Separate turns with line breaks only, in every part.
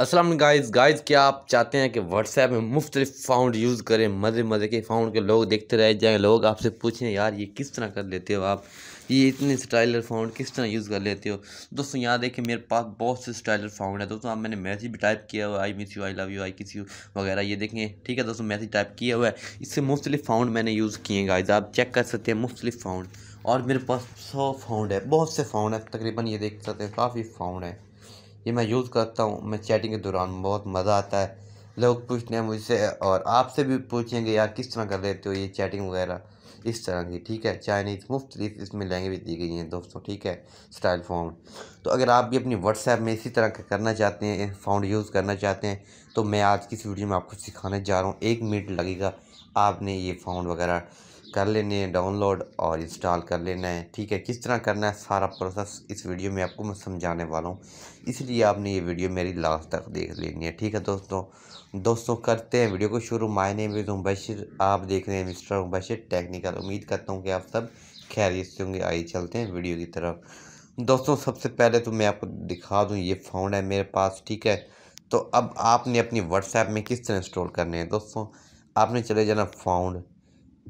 Aslam guys guys क्या आप चाहते हैं कि व्हाट्सएप में मुख्तलिफ फाउंड यूज़ करें मज़े मज़े के फाउंड के लोग देखते रह जाएं लोग आपसे पूछें यार ये किस तरह कर लेते हो आप ये इतने स्टाइलर फाउंड किस तरह यूज़ कर लेते हो दोस्तों यहाँ देखें मेरे पास बहुत से स्टाइलर फाउंड है दोस्तों आप मैंने मैसेज भी टाइप किया हुआ I miss you I love you I kiss you वगैरह ये देखें ठीक है दोस्तों मैसेज टाइप किया हुआ है इससे मुख्तलिफ फाउंड मैंने यूज़ किए गाइज आप चेक कर सकते हैं मुख्तलिफ फाउंड और मेरे पास सौ फाउंड है बहुत से फाउंड है तकरीबन ये देख सकते हैं काफ़ी फाउंड है ये मैं यूज़ करता हूँ मैं चैटिंग के दौरान बहुत मज़ा आता है लोग पूछते हैं मुझसे और आपसे भी पूछेंगे यार किस तरह कर लेते हो ये चैटिंग वगैरह इस तरह की ठीक है चाइनीज़ मुफ्त इसमें लैंग्वेज दी गई हैं दोस्तों ठीक है स्टाइल फाउंड तो अगर आप भी अपनी व्हाट्सएप में इसी तरह का करना चाहते हैं फाउंड यूज़ करना चाहते हैं तो मैं आज की इस वीडियो में आपको सिखाने जा रहा हूँ एक मिनट लगेगा आपने ये फाउंड वगैरह कर लेने हैं डाउनलोड और इंस्टॉल कर लेना है ठीक है किस तरह करना है सारा प्रोसेस इस वीडियो में आपको मैं समझाने वाला हूँ इसलिए आपने ये वीडियो मेरी लास्ट तक देख लेनी है ठीक है दोस्तों दोस्तों करते हैं वीडियो को शुरू मायने में तो मुबशर आप देख रहे हैं मिस्टर मुबशर टेक्निकल उम्मीद करता हूँ कि आप सब खैरियत से होंगे आइए चलते हैं वीडियो की तरफ दोस्तों सबसे पहले तो मैं आपको दिखा दूँ ये फ़ोन है मेरे पास ठीक है तो अब आपने अपनी व्हाट्सएप में किस तरह इंस्टॉल करने हैं दोस्तों आपने चले जाना फाउंड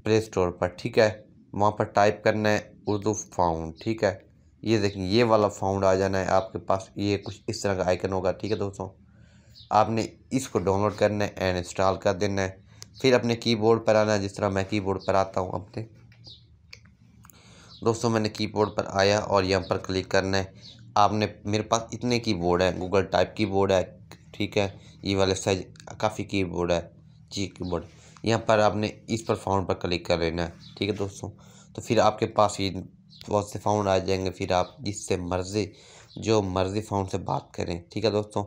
प्ले स्टोर पर ठीक है वहाँ पर टाइप करना है उर्दू फाउंड ठीक है ये देखिए ये वाला फाउंड आ जाना है आपके पास ये कुछ इस तरह का आइकन होगा ठीक है दोस्तों आपने इसको डाउनलोड करना है एंड इंस्टॉल कर देना है फिर अपने कीबोर्ड पर आना है जिस तरह मैं कीबोर्ड पर आता हूँ अपने दोस्तों मैंने कीबोर्ड पर आया और यहाँ पर क्लिक करना है आपने मेरे पास इतने कीबोर्ड हैं गूगल टाइप कीबोर्ड है ठीक है ये वाले साइज काफ़ी कीबोर्ड है जी कीबोर्ड यहाँ पर आपने इस पर फाउंड पर क्लिक कर लेना है ठीक है दोस्तों तो फिर आपके पास ये बहुत से फाउंड आ जाएंगे फिर आप जिससे मर्ज़ी जो मर्ज़ी फाउंड से बात करें ठीक है दोस्तों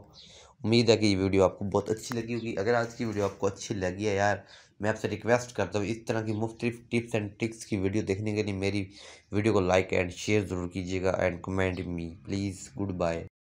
उम्मीद है कि ये वीडियो आपको बहुत अच्छी लगी होगी अगर आज की वीडियो आपको अच्छी लगी है यार मैं आपसे रिक्वेस्ट करता हूँ इस तरह की मुफ्त टिप्स एंड ट्रिक्स की वीडियो देखने के लिए मेरी वीडियो को लाइक एंड शेयर ज़रूर कीजिएगा and comment me please good bye